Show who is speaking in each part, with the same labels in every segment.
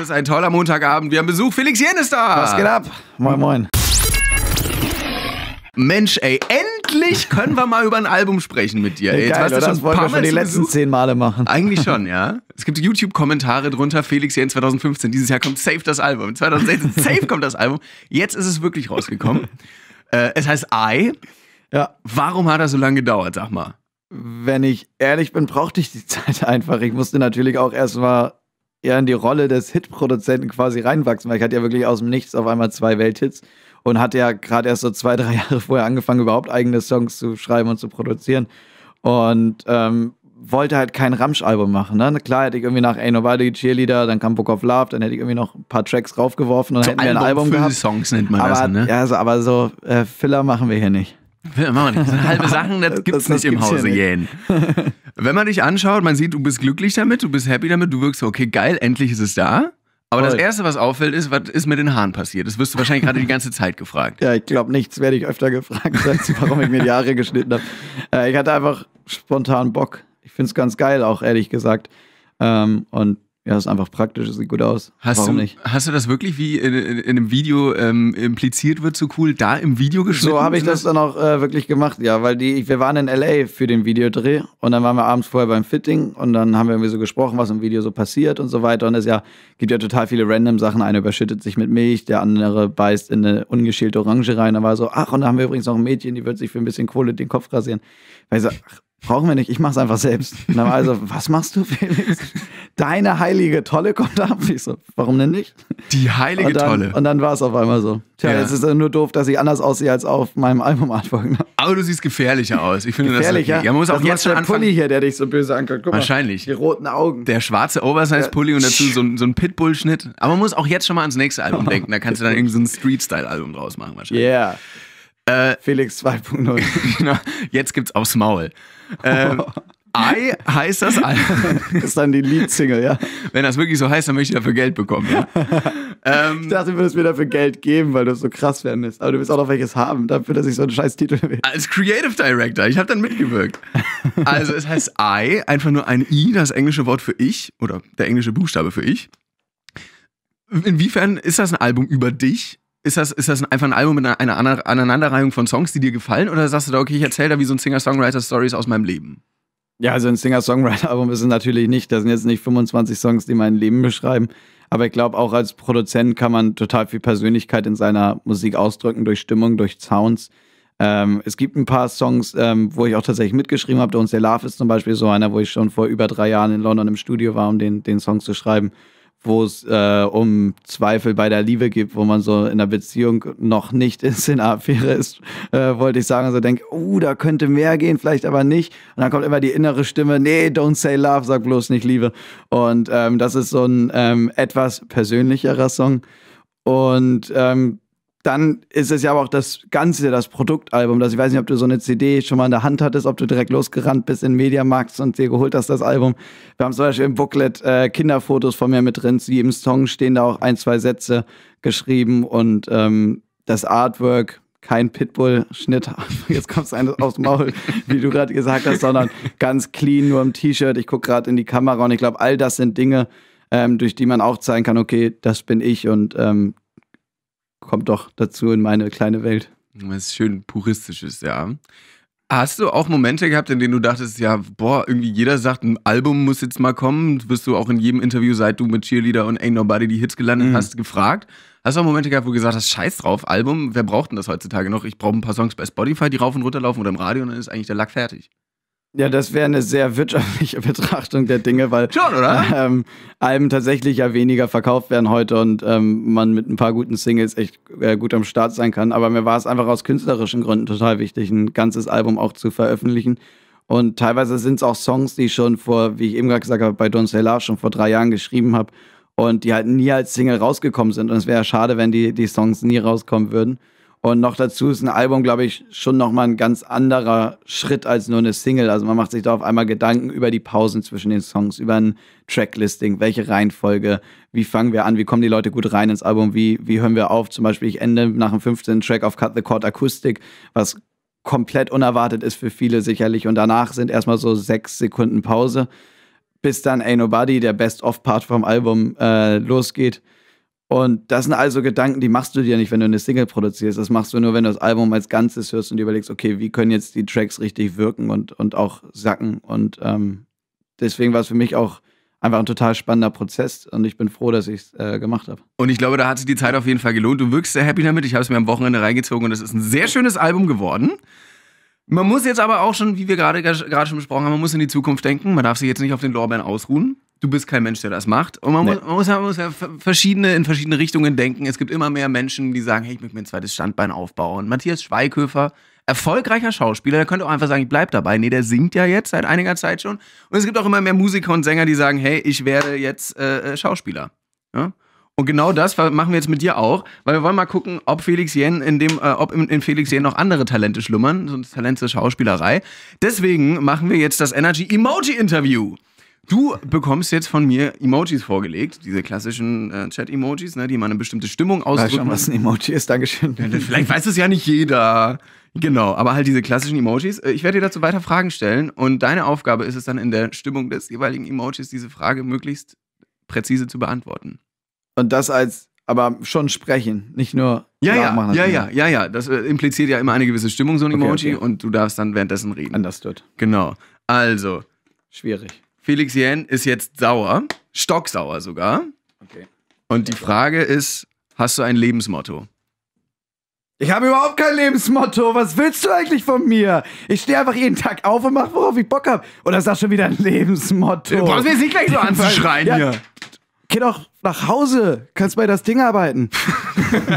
Speaker 1: Es ist ein toller Montagabend. Wir haben Besuch. Felix Jen ist da. Was geht ab? Moin, moin. Mensch, ey, endlich können wir mal über ein Album sprechen mit dir. Ey, Geil, jetzt das wollten wir schon die letzten Besuch? zehn Male machen. Eigentlich schon, ja. Es gibt YouTube-Kommentare drunter, Felix Jen 2015, dieses Jahr kommt safe das Album. 2016, safe kommt das Album. Jetzt ist es wirklich rausgekommen.
Speaker 2: äh, es heißt I. Ja. Warum hat das so lange gedauert, sag mal? Wenn ich ehrlich bin, brauchte ich die Zeit einfach. Ich musste natürlich auch erstmal ja in die Rolle des Hitproduzenten quasi reinwachsen, weil ich hatte ja wirklich aus dem Nichts auf einmal zwei Welthits und hatte ja gerade erst so zwei, drei Jahre vorher angefangen, überhaupt eigene Songs zu schreiben und zu produzieren. Und ähm, wollte halt kein Ramsch-Album machen. Ne? Klar hätte ich irgendwie nach Ain't Nobody Cheerleader, dann kam Book of Love, dann hätte ich irgendwie noch ein paar Tracks raufgeworfen und dann hätten wir ein Album gehabt. Songs nennt man aber, das, ne? Ja, also, aber so äh, Filler machen wir hier nicht.
Speaker 1: Filler Machen wir nicht. halbe Sachen, das gibt's das, das nicht gibt's im Hause, Jähn. Wenn man dich anschaut, man sieht, du bist glücklich damit, du bist happy damit, du wirkst so, okay, geil, endlich ist es da. Aber Voll. das Erste, was auffällt, ist, was ist mit den Haaren passiert? Das wirst du wahrscheinlich gerade die ganze Zeit gefragt.
Speaker 2: Ja, ich glaube, nichts werde ich öfter gefragt, als warum ich mir die Haare geschnitten habe. Äh, ich hatte einfach spontan Bock. Ich finde es ganz geil, auch ehrlich gesagt. Ähm, und ja, ist einfach praktisch, sieht gut aus. Hast Warum du, nicht?
Speaker 1: Hast du das wirklich, wie in, in, in einem Video ähm, impliziert wird, so cool, da im Video geschnitten? So habe ich das dann
Speaker 2: auch äh, wirklich gemacht, ja, weil die, wir waren in L.A. für den Videodreh und dann waren wir abends vorher beim Fitting und dann haben wir irgendwie so gesprochen, was im Video so passiert und so weiter. Und es ja, gibt ja total viele random Sachen. Einer überschüttet sich mit Milch, der andere beißt in eine ungeschälte Orange rein. Da war so, ach, und da haben wir übrigens noch ein Mädchen, die wird sich für ein bisschen Kohle den Kopf rasieren. Weil ich so, ach, brauchen wir nicht, ich mache es einfach selbst. Und dann war also, was machst du, Felix? deine heilige Tolle kommt ab. Ich so, warum denn nicht? Die heilige und dann, Tolle. Und dann war es auf einmal so. Tja, ja. jetzt ist es nur doof, dass ich anders aussehe als auf meinem album -Artwork.
Speaker 1: Aber du siehst gefährlicher aus. Ich finde gefährlicher? das. Okay. Ja, man muss das auch jetzt schon der Pulli
Speaker 2: hier, der dich so böse anguckt. Guck Wahrscheinlich. Mal, die roten Augen. Der schwarze
Speaker 1: Oversize-Pulli und dazu so, so ein Pitbull-Schnitt. Aber man muss auch jetzt schon mal ans nächste Album denken. Da kannst du dann irgendwie so ein Street-Style-Album draus machen, wahrscheinlich. Yeah. Äh, Felix 2.0. genau. Jetzt gibt's aufs Maul. Ähm,
Speaker 2: I heißt das. das ist dann die Lead-Single, ja. Wenn das wirklich so heißt, dann möchte ich dafür Geld bekommen. Ja. ähm, ich dachte, du würdest mir dafür Geld geben, weil du so krass werden willst. Aber du willst auch noch welches haben, dafür, dass ich so einen scheiß Titel will. Als Creative Director, ich habe dann mitgewirkt. Also es heißt
Speaker 1: I, einfach nur ein I, das englische Wort für ich oder der englische Buchstabe für ich. Inwiefern ist das ein Album über dich? Ist das, ist das einfach ein Album mit einer
Speaker 2: Aneinanderreihung von Songs, die dir gefallen? Oder sagst du da, okay, ich erzähle da wie so ein Singer-Songwriter-Stories aus meinem Leben? Ja, also ein Singer-Songwriter-Album ist es natürlich nicht. Das sind jetzt nicht 25 Songs, die mein Leben beschreiben. Aber ich glaube, auch als Produzent kann man total viel Persönlichkeit in seiner Musik ausdrücken, durch Stimmung, durch Sounds. Ähm, es gibt ein paar Songs, ähm, wo ich auch tatsächlich mitgeschrieben habe. Don't Say Love ist zum Beispiel so einer, wo ich schon vor über drei Jahren in London im Studio war, um den, den Song zu schreiben wo es äh, um Zweifel bei der Liebe gibt, wo man so in einer Beziehung noch nicht in einer Affäre ist, äh, wollte ich sagen, so denkt, uh, da könnte mehr gehen, vielleicht aber nicht. Und dann kommt immer die innere Stimme, nee, don't say love, sag bloß nicht Liebe. Und ähm, das ist so ein ähm, etwas persönlicherer Song. Und ähm, dann ist es ja aber auch das Ganze, das Produktalbum. Das, ich weiß nicht, ob du so eine CD schon mal in der Hand hattest, ob du direkt losgerannt bist in Mediamarkt und dir geholt hast, das Album. Wir haben zum Beispiel im Booklet äh, Kinderfotos von mir mit drin. Zu jedem Song stehen da auch ein, zwei Sätze geschrieben und ähm, das Artwork, kein Pitbull-Schnitt, jetzt kommst du eines aufs Maul, wie du gerade gesagt hast, sondern ganz clean, nur im T-Shirt. Ich gucke gerade in die Kamera und ich glaube, all das sind Dinge, ähm, durch die man auch zeigen kann, okay, das bin ich und ähm, kommt doch dazu in meine kleine Welt. Was schön puristisches, ja. Hast du auch Momente
Speaker 1: gehabt, in denen du dachtest, ja, boah, irgendwie jeder sagt, ein Album muss jetzt mal kommen? Wirst du auch in jedem Interview, seit du mit Cheerleader und Ain't Nobody die Hits gelandet mhm. hast, gefragt? Hast du auch Momente gehabt, wo du gesagt hast, scheiß drauf, Album, wer braucht denn das heutzutage noch?
Speaker 2: Ich brauche ein paar Songs bei Spotify, die rauf und runter laufen oder im Radio und dann ist eigentlich der Lack fertig. Ja, das wäre eine sehr wirtschaftliche Betrachtung der Dinge, weil Schon, oder? Ähm, Alben tatsächlich ja weniger verkauft werden heute und ähm, man mit ein paar guten Singles echt äh, gut am Start sein kann. Aber mir war es einfach aus künstlerischen Gründen total wichtig, ein ganzes Album auch zu veröffentlichen. Und teilweise sind es auch Songs, die ich schon vor, wie ich eben gerade gesagt habe, bei Don Love schon vor drei Jahren geschrieben habe und die halt nie als Single rausgekommen sind. Und es wäre ja schade, wenn die, die Songs nie rauskommen würden. Und noch dazu ist ein Album, glaube ich, schon nochmal ein ganz anderer Schritt als nur eine Single. Also man macht sich da auf einmal Gedanken über die Pausen zwischen den Songs, über ein Tracklisting, welche Reihenfolge, wie fangen wir an, wie kommen die Leute gut rein ins Album, wie, wie hören wir auf. Zum Beispiel, ich ende nach dem 15. Track auf Cut the Chord Akustik, was komplett unerwartet ist für viele sicherlich. Und danach sind erstmal so sechs Sekunden Pause, bis dann Ain't Nobody, der Best-of-Part vom Album, äh, losgeht. Und das sind also Gedanken, die machst du dir nicht, wenn du eine Single produzierst. Das machst du nur, wenn du das Album als Ganzes hörst und überlegst, okay, wie können jetzt die Tracks richtig wirken und, und auch sacken. Und ähm, deswegen war es für mich auch einfach ein total spannender Prozess und ich bin froh, dass ich es äh, gemacht habe.
Speaker 1: Und ich glaube, da hat sich die Zeit auf jeden Fall gelohnt. Du wirkst sehr happy damit. Ich habe es mir am Wochenende reingezogen und es ist ein sehr schönes Album geworden. Man muss jetzt aber auch schon, wie wir gerade schon besprochen haben, man muss in die Zukunft denken. Man darf sich jetzt nicht auf den Lorbeeren ausruhen du bist kein Mensch, der das macht. Und man, nee. muss, man, muss, man muss ja verschiedene, in verschiedene Richtungen denken. Es gibt immer mehr Menschen, die sagen, hey, ich möchte mir ein zweites Standbein aufbauen. Matthias Schweighöfer, erfolgreicher Schauspieler, der könnte auch einfach sagen, ich bleib dabei. Nee, der singt ja jetzt seit einiger Zeit schon. Und es gibt auch immer mehr Musiker und Sänger, die sagen, hey, ich werde jetzt äh, äh Schauspieler. Ja? Und genau das machen wir jetzt mit dir auch, weil wir wollen mal gucken, ob Felix Jen in dem, äh, ob in, Felix Jen noch andere Talente schlummern, so ein Talent zur Schauspielerei. Deswegen machen wir jetzt das Energy Emoji Interview. Du bekommst jetzt von mir Emojis vorgelegt, diese klassischen äh, Chat-Emojis, ne, die mal eine bestimmte Stimmung ausdrücken. Weiß schon, was ein
Speaker 2: Emoji ist, Dankeschön. Ja, vielleicht
Speaker 1: weiß es ja nicht jeder. Genau, aber halt diese klassischen Emojis. Äh, ich werde dir dazu weiter Fragen stellen und deine Aufgabe ist es dann in der Stimmung des jeweiligen Emojis, diese Frage möglichst präzise zu beantworten.
Speaker 2: Und das als aber schon sprechen, nicht nur ja ja machen, ja ja
Speaker 1: ja ja. Das äh, impliziert ja immer eine gewisse Stimmung so ein Emoji okay, und du darfst dann währenddessen reden. Anders dort. Genau. Also schwierig. Felix Jähn ist jetzt sauer, stocksauer sogar. Okay. Und die Frage ist, hast du ein Lebensmotto?
Speaker 2: Ich habe überhaupt kein Lebensmotto. Was willst du eigentlich von mir? Ich stehe einfach jeden Tag auf und mache, worauf ich Bock habe. Oder ist das schon wieder ein Lebensmotto? Du brauchst mir jetzt nicht gleich so anzuschreien ja. hier. Geh doch nach Hause. Kannst bei das Ding arbeiten.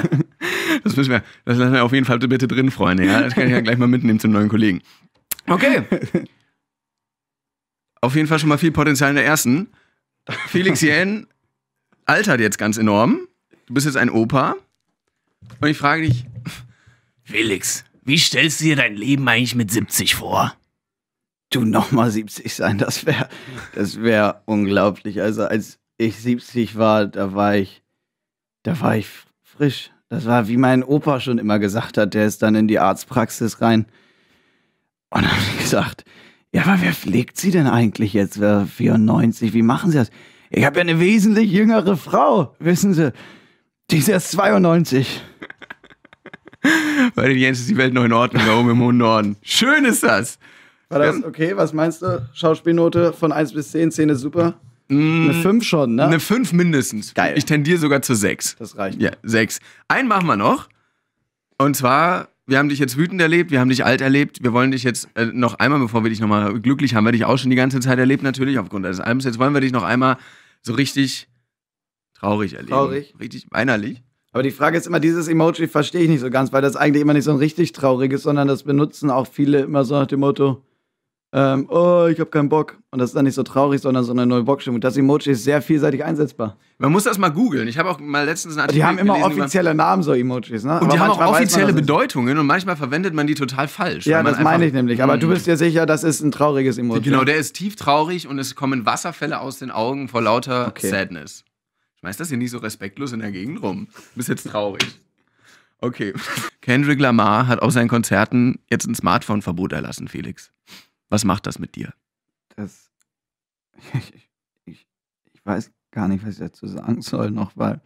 Speaker 1: das müssen wir, das lassen wir auf jeden Fall bitte drin, Freunde. Ja? Das kann ich ja gleich mal mitnehmen zum neuen Kollegen.
Speaker 2: Okay.
Speaker 1: Auf jeden Fall schon mal viel Potenzial in der ersten. Felix Jähn altert jetzt ganz enorm. Du bist jetzt ein Opa. Und ich frage dich, Felix,
Speaker 2: wie stellst du dir dein Leben eigentlich mit 70 vor? Du nochmal 70 sein, das wäre das wär unglaublich. Also als ich 70 war, da war ich, da war ich frisch. Das war, wie mein Opa schon immer gesagt hat, der ist dann in die Arztpraxis rein und dann habe ich gesagt, ja, aber wer pflegt sie denn eigentlich jetzt, 94? Wie machen sie das? Ich habe ja eine wesentlich jüngere Frau, wissen Sie. Die ist erst 92. Bei den Jens ist
Speaker 1: die Welt noch in Ordnung, da oben im hohen Norden. Schön ist das.
Speaker 2: War das okay? Was meinst du? Schauspielnote von 1 bis 10, 10 ist super. Mm. eine 5 schon, ne? Eine
Speaker 1: 5 mindestens. Geil. Ich tendiere sogar zu 6. Das reicht. Ja, 6. Einen machen wir noch. Und zwar wir haben dich jetzt wütend erlebt, wir haben dich alt erlebt, wir wollen dich jetzt äh, noch einmal, bevor wir dich nochmal glücklich haben, wir dich auch schon die ganze Zeit erlebt, natürlich aufgrund des Albums. Jetzt wollen wir dich noch einmal so richtig traurig erleben. Traurig. Richtig
Speaker 2: weinerlich. Aber die Frage ist immer, dieses Emoji verstehe ich nicht so ganz, weil das eigentlich immer nicht so ein richtig trauriges, sondern das benutzen auch viele immer so nach dem Motto, ähm, oh, ich habe keinen Bock. Und das ist dann nicht so traurig, sondern so eine neue Bockstimmung. Das Emoji ist sehr vielseitig einsetzbar. Man muss das mal googeln.
Speaker 1: Ich habe auch mal letztens einen Artikel Die haben immer gelesen, offizielle
Speaker 2: Namen, so Emojis. Ne? Und aber die haben auch offizielle man,
Speaker 1: Bedeutungen und manchmal verwendet man die total falsch. Ja, das meine ich nämlich. Aber du hm. bist
Speaker 2: dir sicher, das ist ein trauriges Emoji. Genau, der ist
Speaker 1: tief traurig und es kommen Wasserfälle aus den Augen vor lauter okay. Sadness. Schmeißt das hier nicht so respektlos in der Gegend rum. Du bist jetzt traurig. Okay. Kendrick Lamar hat auf seinen Konzerten jetzt ein Smartphone-Verbot erlassen, Felix. Was macht das mit dir?
Speaker 2: Das. Ich, ich, ich weiß gar nicht, was ich dazu sagen soll noch, weil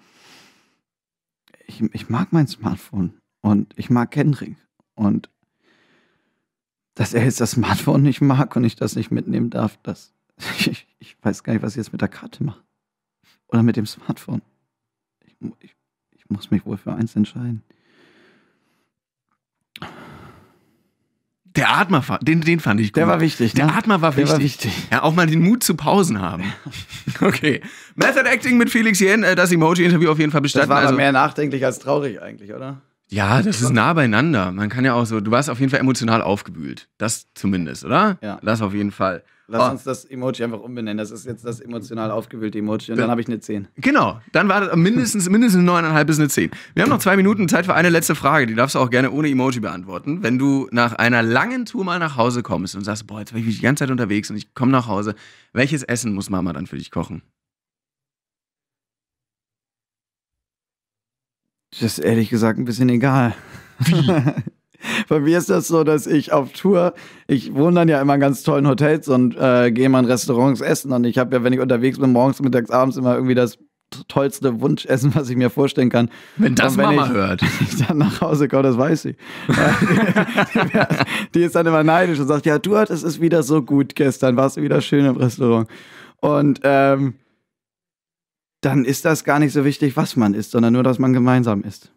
Speaker 2: ich, ich mag mein Smartphone und ich mag Kendrick. Und dass er jetzt das Smartphone nicht mag und ich das nicht mitnehmen darf, das. Ich, ich weiß gar nicht, was ich jetzt mit der Karte mache. Oder mit dem Smartphone. Ich, ich, ich muss mich wohl für eins entscheiden.
Speaker 1: Der Atmer, den, den fand ich gut. Der war wichtig. Der ne? Atmer war Der wichtig. war wichtig. Ja, auch mal den Mut zu Pausen haben. Okay. Method Acting mit Felix Yen, äh, das Emoji-Interview auf jeden Fall bestanden. Das war also, mehr
Speaker 2: nachdenklich als traurig eigentlich, oder?
Speaker 1: Ja, das ist nah beieinander. Man kann ja auch so, du warst auf jeden Fall emotional aufgewühlt. Das zumindest, oder? Ja. Das auf jeden Fall.
Speaker 2: Lass oh. uns das Emoji einfach umbenennen. Das ist jetzt das emotional aufgewühlte Emoji und dann, dann habe ich eine 10.
Speaker 1: Genau, dann war das mindestens, mindestens eine 9,5 bis eine 10. Wir haben noch zwei Minuten Zeit für eine letzte Frage. Die darfst du auch gerne ohne Emoji beantworten. Wenn du nach einer langen Tour mal nach Hause kommst und sagst, boah, jetzt war ich die ganze Zeit unterwegs und ich komme nach Hause, welches Essen muss Mama dann für dich kochen?
Speaker 2: Das ist ehrlich gesagt ein bisschen egal. Bei mir ist das so, dass ich auf Tour, ich wohne dann ja immer in ganz tollen Hotels und äh, gehe mal in Restaurants essen. Und ich habe ja, wenn ich unterwegs bin, morgens, mittags, abends immer irgendwie das tollste Wunschessen, was ich mir vorstellen kann. Wenn das wenn Mama ich, hört. Ich dann nach Hause komme, das weiß ich. die ist dann immer neidisch und sagt, ja, du hattest es wieder so gut gestern, warst du wieder schön im Restaurant. Und ähm, dann ist das gar nicht so wichtig, was man isst, sondern nur, dass man gemeinsam isst.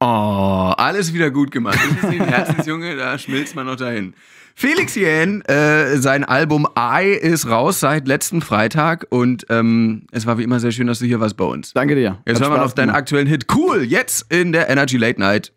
Speaker 2: Oh,
Speaker 1: alles wieder gut gemacht. Ich bin ein Herzensjunge, da schmilzt man noch dahin. Felix Jähn, äh, sein Album I ist raus seit letzten Freitag und ähm, es war wie immer sehr schön, dass du hier warst bei uns. Danke dir. Jetzt Hat hören wir noch deinen aktuellen Hit Cool jetzt in der Energy Late Night.